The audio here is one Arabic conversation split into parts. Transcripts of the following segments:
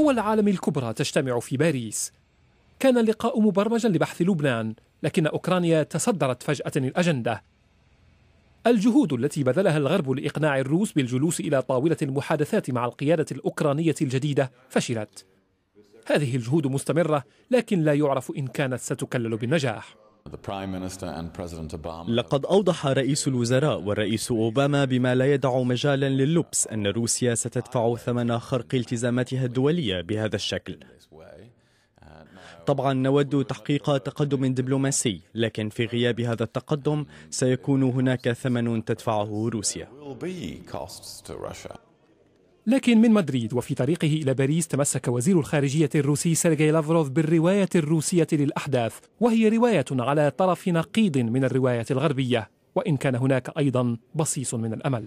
قوى العالم الكبرى تجتمع في باريس كان اللقاء مبرمجا لبحث لبنان لكن أوكرانيا تصدرت فجأة الأجندة الجهود التي بذلها الغرب لإقناع الروس بالجلوس إلى طاولة المحادثات مع القيادة الأوكرانية الجديدة فشلت هذه الجهود مستمرة لكن لا يعرف إن كانت ستكلل بالنجاح لقد أوضح رئيس الوزراء والرئيس أوباما بما لا يدع مجالا لللبس أن روسيا ستدفع ثمن خرق التزاماتها الدولية بهذا الشكل طبعا نود تحقيق تقدم دبلوماسي لكن في غياب هذا التقدم سيكون هناك ثمن تدفعه روسيا لكن من مدريد وفي طريقه إلى باريس تمسك وزير الخارجية الروسي سيرجي لافروف بالرواية الروسية للأحداث وهي رواية على طرف نقيض من الرواية الغربية وإن كان هناك أيضا بصيص من الأمل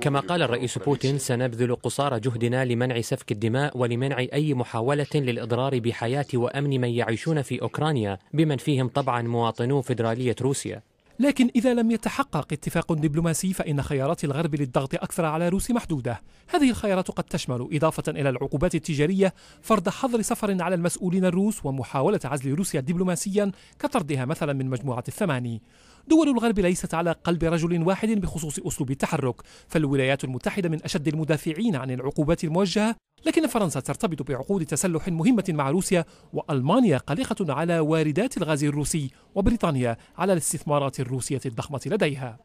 كما قال الرئيس بوتين سنبذل قصارى جهدنا لمنع سفك الدماء ولمنع أي محاولة للإضرار بحياة وأمن من يعيشون في أوكرانيا بمن فيهم طبعا مواطنو فيدرالية روسيا لكن إذا لم يتحقق اتفاق دبلوماسي فإن خيارات الغرب للضغط أكثر على روسيا محدودة هذه الخيارات قد تشمل إضافة إلى العقوبات التجارية فرض حظر سفر على المسؤولين الروس ومحاولة عزل روسيا دبلوماسيا كطردها مثلا من مجموعة الثماني دول الغرب ليست على قلب رجل واحد بخصوص أسلوب التحرك فالولايات المتحدة من أشد المدافعين عن العقوبات الموجهة لكن فرنسا ترتبط بعقود تسلح مهمة مع روسيا وألمانيا قلقة على واردات الغاز الروسي وبريطانيا على الاستثمارات الروسية الضخمة لديها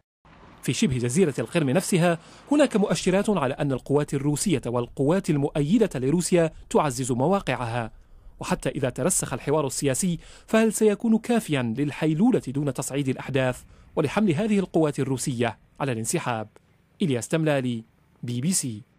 في شبه جزيرة القرم نفسها هناك مؤشرات على أن القوات الروسية والقوات المؤيدة لروسيا تعزز مواقعها وحتى إذا ترسخ الحوار السياسي فهل سيكون كافيا للحيلولة دون تصعيد الأحداث ولحمل هذه القوات الروسية على الانسحاب إلياس تملالي بي بي سي